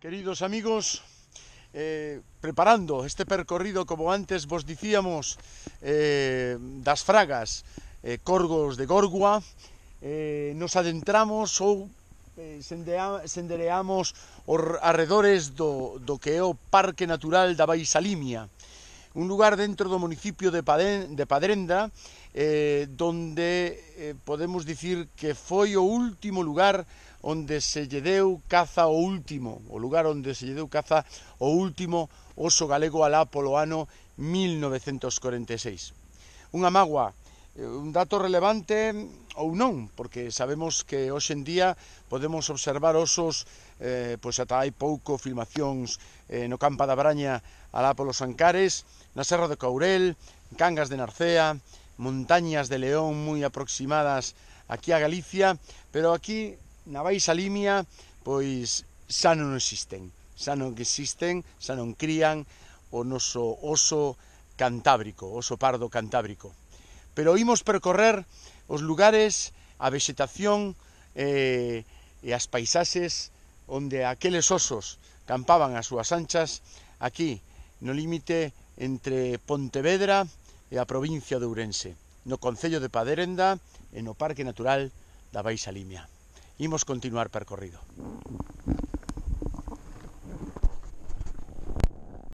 Queridos amigos, eh, preparando este percorrido, como antes vos dicíamos, eh, das fragas eh, Corgos de Gorgua, eh, nos adentramos ou eh, sendea, sendereamos os arredores do, do que é o Parque Natural da Baixa Limia un lugar dentro do municipio de, Paden, de Padrenda eh, donde eh, podemos dicir que foi o último lugar onde se lle deu caza o último, o lugar onde se lle deu caza o último oso galego alá polo ano 1946. Unha magua Eh, un dato relevante ou non, porque sabemos que hoxe en día podemos observar osos, eh, pois ata hai pouco filmacións eh, no Campa da Braña alá polos Ancares, na Serra do Caurel, Cangas de Narcea, montañas de León moi aproximadas aquí a Galicia, pero aquí na Baixa Limia, pois xa non existen, xa non existen, xa non crían o noso oso cantábrico, oso pardo cantábrico pero imos percorrer os lugares, a vegetación eh, e as paisaxes onde aqueles osos campaban as súas anchas aquí no límite entre Pontevedra e a provincia de Ourense, no Concello de Paderenda e no Parque Natural da Baixa Limia. Imos continuar percorrido.